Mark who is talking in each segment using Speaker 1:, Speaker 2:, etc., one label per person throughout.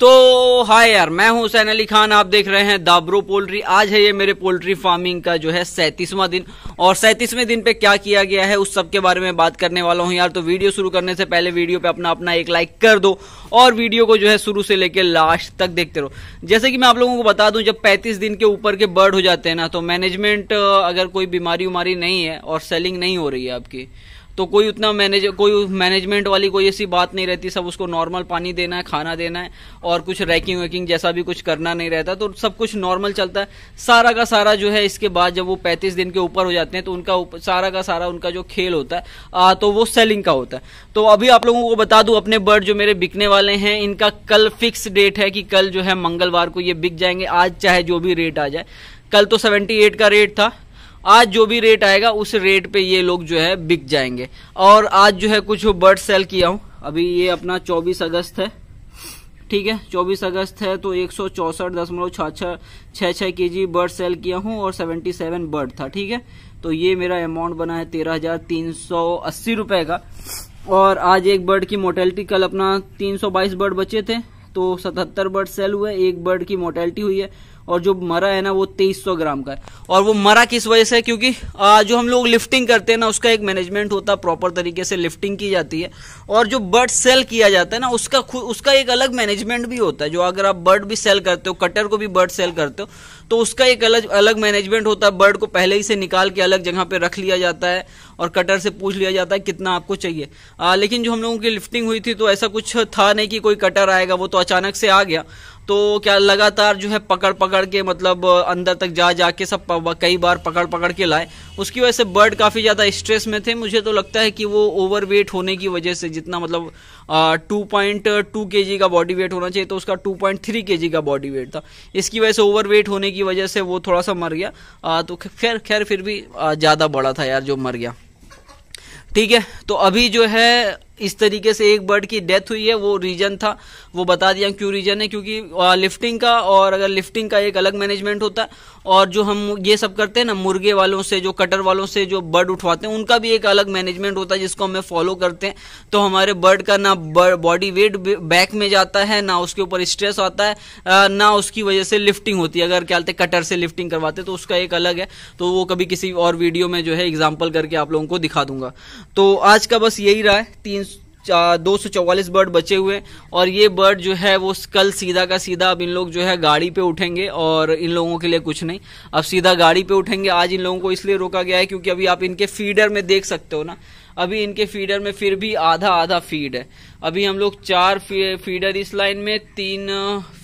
Speaker 1: तो हाय यार मैं हूं हुसैन अली खान आप देख रहे हैं दाबरो पोल्ट्री आज है ये मेरे पोल्ट्री फार्मिंग का जो है सैंतीसवां दिन और सैंतीसवें दिन पे क्या किया गया है उस सब के बारे में बात करने वाला हूं यार तो वीडियो शुरू करने से पहले वीडियो पे अपना अपना एक लाइक कर दो और वीडियो को जो है शुरू से लेकर लास्ट तक देखते रहो जैसे कि मैं आप लोगों को बता दूं जब पैंतीस दिन के ऊपर के बर्ड हो जाते हैं ना तो मैनेजमेंट अगर कोई बीमारी उमारी नहीं है और सेलिंग नहीं हो रही है आपकी तो कोई उतना मैनेज कोई मैनेजमेंट वाली कोई ऐसी बात नहीं रहती सब उसको नॉर्मल पानी देना है खाना देना है और कुछ रैकिंग वैकिंग जैसा भी कुछ करना नहीं रहता तो सब कुछ नॉर्मल चलता है सारा का सारा जो है इसके बाद जब वो पैंतीस दिन के ऊपर हो जाते हैं तो उनका सारा का सारा उनका जो खेल होता है तो वो सेलिंग का होता है तो अभी आप लोगों को बता दूं अपने बर्ड जो मेरे बिकने वाले हैं इनका कल फिक्स डेट है कि कल जो है मंगलवार को ये बिक जाएंगे आज चाहे जो भी रेट आ जाए कल तो सेवेंटी एट का रेट था आज जो भी रेट आएगा उस रेट पे ये लोग जो है बिक जाएंगे और आज जो है कुछ बर्ड सेल किया हूँ अभी ये अपना 24 अगस्त है ठीक है 24 अगस्त है तो एक सौ चौसठ दशमलव के जी बर्ड सेल किया हूँ और 77 बर्ड था ठीक है तो ये मेरा अमाउंट बना है तेरह हजार तीन सौ अस्सी का और आज एक बर्ड की मोटेलिटी कल अपना 322 बर्ड बचे थे तो 77 बर्ड सेल हुए एक बर्ड की मोटेलिटी हुई है और जो मरा है ना वो 2300 ग्राम का है और वो मरा किस वजह से क्योंकि आ, जो हम लोग लिफ्टिंग करते हैं ना उसका एक मैनेजमेंट होता है प्रॉपर तरीके से लिफ्टिंग की जाती है और जो बर्ड सेल किया जाता है ना उसका उसका एक अलग मैनेजमेंट भी होता है जो अगर आप बर्ड भी सेल करते हो कटर को भी बर्ड सेल करते हो तो उसका एक अलग अलग मैनेजमेंट होता है बर्ड को पहले ही से निकाल के अलग जगह पे रख लिया जाता है और कटर से पूछ लिया जाता है कितना आपको चाहिए आ, लेकिन जो हम लोगों की लिफ्टिंग हुई थी तो ऐसा कुछ था नहीं कि कोई कटर आएगा वो तो अचानक से आ गया तो क्या लगातार जो है पकड़ पकड़ के मतलब अंदर तक जा जाके सब कई बार पकड़ पकड़ के लाए उसकी वजह से बर्ड काफ़ी ज़्यादा स्ट्रेस में थे मुझे तो लगता है कि वो ओवरवेट होने की वजह से जितना मतलब टू पॉइंट टू के जी का बॉडी वेट होना चाहिए तो उसका टू पॉइंट थ्री के जी का बॉडी वेट था इसकी वजह से वेट होने की वजह से वो थोड़ा सा मर गया आ, तो खैर खैर फिर भी ज़्यादा बड़ा था यार जो मर गया ठीक है तो अभी जो है इस तरीके से एक बर्ड की डेथ हुई है वो रीजन था वो बता दिया क्यों रीजन है क्योंकि लिफ्टिंग का और अगर लिफ्टिंग का एक अलग मैनेजमेंट होता है और जो हम ये सब करते हैं ना मुर्गे वालों से जो कटर वालों से जो बर्ड उठवाते हैं उनका भी एक अलग मैनेजमेंट होता है जिसको हमें फॉलो करते हैं तो हमारे बर्ड का ना बॉडी वेट बैक में जाता है ना उसके ऊपर स्ट्रेस आता है ना उसकी वजह से लिफ्टिंग होती है अगर क्या हैं कटर से लिफ्टिंग करवाते तो उसका एक अलग है तो वो कभी किसी और वीडियो में जो है एग्जाम्पल करके आप लोगों को दिखा दूंगा तो आज का बस यही रहा है तीन दो सौ चौवालीस बर्ड बचे हुए और ये बर्ड जो है वो कल सीधा का सीधा अब इन लोग जो है गाड़ी पे उठेंगे और इन लोगों के लिए कुछ नहीं अब सीधा गाड़ी पे उठेंगे आज इन लोगों को इसलिए रोका गया है क्योंकि अभी आप इनके फीडर में देख सकते हो ना अभी इनके फीडर में फिर भी आधा आधा फीड है अभी हम लोग चार फीडर इस लाइन में तीन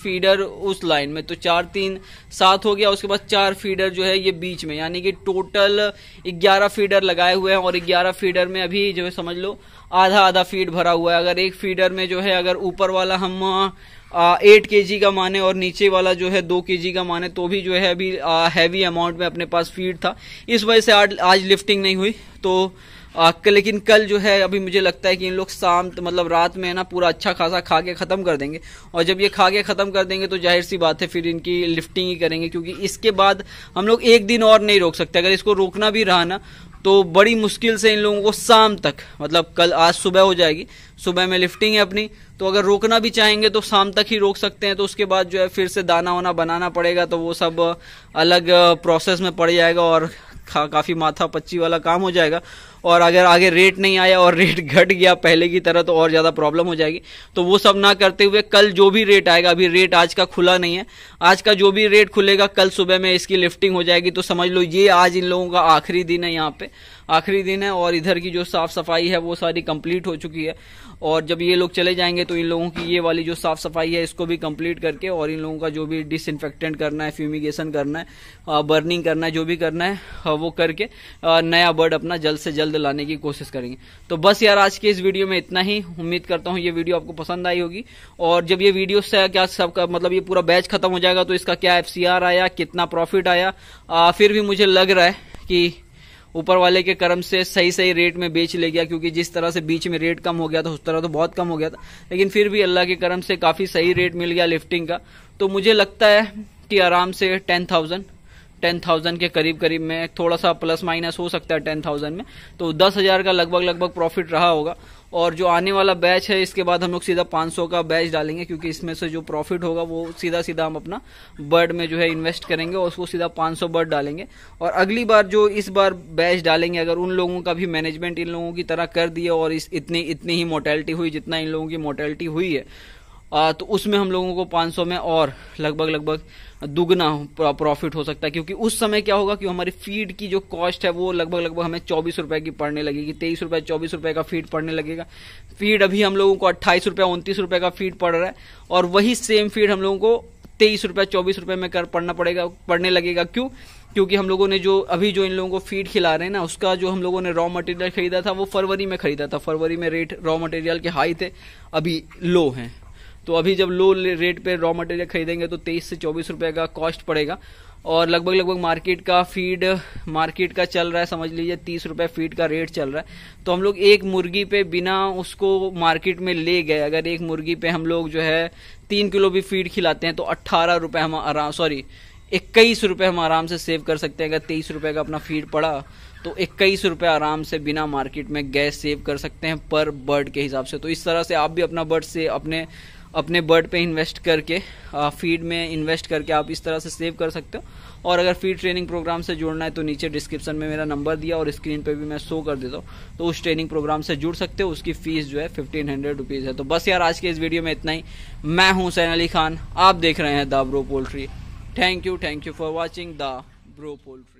Speaker 1: फीडर उस लाइन में तो चार तीन सात हो गया उसके बाद चार फीडर जो है ये बीच में यानी कि टोटल ग्यारह फीडर लगाए हुए हैं और ग्यारह फीडर में अभी जो है समझ लो आधा आधा फीड भरा हुआ है अगर एक फीडर में जो है अगर ऊपर वाला हम एट के का माने और नीचे वाला जो है दो के का माने तो भी जो है अभी हैवी अमाउंट में अपने पास फीड था इस वजह से आज आज लिफ्टिंग नहीं हुई तो आ, लेकिन कल जो है अभी मुझे लगता है कि इन लोग शाम तो मतलब रात में है ना पूरा अच्छा खासा खा के ख़त्म कर देंगे और जब ये खा के ख़त्म कर देंगे तो जाहिर सी बात है फिर इनकी लिफ्टिंग ही करेंगे क्योंकि इसके बाद हम लोग एक दिन और नहीं रोक सकते अगर इसको रोकना भी रहा ना तो बड़ी मुश्किल से इन लोगों को शाम तक मतलब कल आज सुबह हो जाएगी सुबह में लिफ्टिंग है अपनी तो अगर रोकना भी चाहेंगे तो शाम तक ही रोक सकते हैं तो उसके बाद जो है फिर से दाना वाना बनाना पड़ेगा तो वो सब अलग प्रोसेस में पड़ जाएगा और काफ़ी माथा पच्ची वाला काम हो जाएगा और अगर आगे रेट नहीं आया और रेट घट गया पहले की तरह तो और ज़्यादा प्रॉब्लम हो जाएगी तो वो सब ना करते हुए कल जो भी रेट आएगा अभी रेट आज का खुला नहीं है आज का जो भी रेट खुलेगा कल सुबह में इसकी लिफ्टिंग हो जाएगी तो समझ लो ये आज इन लोगों का आखिरी दिन है यहाँ पे आखिरी दिन है और इधर की जो साफ सफाई है वो सारी कंप्लीट हो चुकी है और जब ये लोग चले जाएंगे तो इन लोगों की ये वाली जो साफ सफाई है इसको भी कंप्लीट करके और इन लोगों का जो भी डिसइनफेक्टेंट करना है फ्यूमिगेशन करना है बर्निंग करना है जो भी करना है वो करके नया बर्ड अपना जल्द से जल्द जल्द लाने की कोशिश करेंगे तो बस यार आज के इस वीडियो में इतना ही उम्मीद करता हूँ ये वीडियो आपको पसंद आई होगी और जब ये वीडियो से क्या सबका मतलब ये पूरा बैच खत्म हो जाएगा तो इसका क्या एफ आया कितना प्रॉफिट आया आ, फिर भी मुझे लग रहा है कि ऊपर वाले के कर्म से सही सही रेट में बेच ले गया क्योंकि जिस तरह से बीच में रेट कम हो गया था उस तरह तो बहुत कम हो गया था लेकिन फिर भी अल्लाह के कर्म से काफ़ी सही रेट मिल गया लिफ्टिंग का तो मुझे लगता है कि आराम से टेन थाउजेंड टेन थाउजेंड के करीब करीब में थोड़ा सा प्लस माइनस हो सकता है टेन थाउजेंड में तो दस हजार का लगभग लगभग प्रॉफिट रहा होगा और जो आने वाला बैच है इसके बाद हम लोग सीधा 500 का बैच डालेंगे क्योंकि इसमें से जो प्रॉफिट होगा वो सीधा सीधा हम अपना बर्ड में जो है इन्वेस्ट करेंगे और उसको सीधा 500 बर्ड डालेंगे और अगली बार जो इस बार बैच डालेंगे अगर उन लोगों का भी मैनेजमेंट इन लोगों की तरह कर दिया और इस इतनी इतनी ही मोटेलिटी हुई जितना इन लोगों की मोटेलिटी हुई है तो उसमें हम लोगों को 500 में और लगभग लगभग दुगना प्रॉफिट हो सकता है क्योंकि उस समय क्या होगा कि हमारी फीड की जो कॉस्ट है वो लगभग लगभग हमें चौबीस रुपए की पड़ने लगेगी तेईस रुपए चौबीस रुपए का फीड पड़ने लगेगा फीड अभी हम लोगों को अट्ठाईस रुपए उनतीस रुपए का फीड पड़ रहा है और वही सेम फीड हम लोगों को तेईस रुपए चौबीस रुपए में कर पड़ना पड़ेगा पड़ने लगेगा क्यों क्योंकि हम लोगों ने जो अभी जो इन लोगों को फीड खिला रहे हैं ना उसका जो हम लोगों ने रॉ मटेरियल खरीदा था वो फरवरी में खरीदा था फरवरी में रेट रॉ मटेरियल के हाई थे अभी लो हैं तो अभी जब लो रेट पे रॉ मटेरियल खरीदेंगे तो तेईस से चौबीस रुपए का कॉस्ट पड़ेगा और लगभग लगभग मार्केट का फीड मार्केट का चल रहा है समझ लीजिए तीस रुपए फीड का रेट चल रहा है तो हम लोग एक मुर्गी पे बिना उसको मार्केट में ले गए अगर एक मुर्गी पे हम लोग जो है तीन किलो भी फीड खिलाते हैं तो अट्ठारह रुपए हम आराम सॉरी इक्कीस रुपये हम आराम से सेव कर सकते हैं अगर तेईस रुपये का अपना फीड पड़ा तो इक्कीस रुपये आराम से बिना मार्केट में गैस सेव कर सकते हैं पर बर्ड के हिसाब से तो इस तरह से आप भी अपना बर्ड से अपने अपने बर्ड पे इन्वेस्ट करके फीड में इन्वेस्ट करके आप इस तरह से सेव कर सकते हो और अगर फीड ट्रेनिंग प्रोग्राम से जुड़ना है तो नीचे डिस्क्रिप्शन में मेरा नंबर दिया और स्क्रीन पे भी मैं शो कर देता हूँ तो उस ट्रेनिंग प्रोग्राम से जुड़ सकते हो उसकी फीस जो है फिफ्टीन हंड्रेड रुपीज़ है तो बस यार आज के इस वीडियो में इतना ही मैं हूँ सैन अली खान आप देख रहे हैं the Bro Poultry thank you thank you for watching the Bro poultry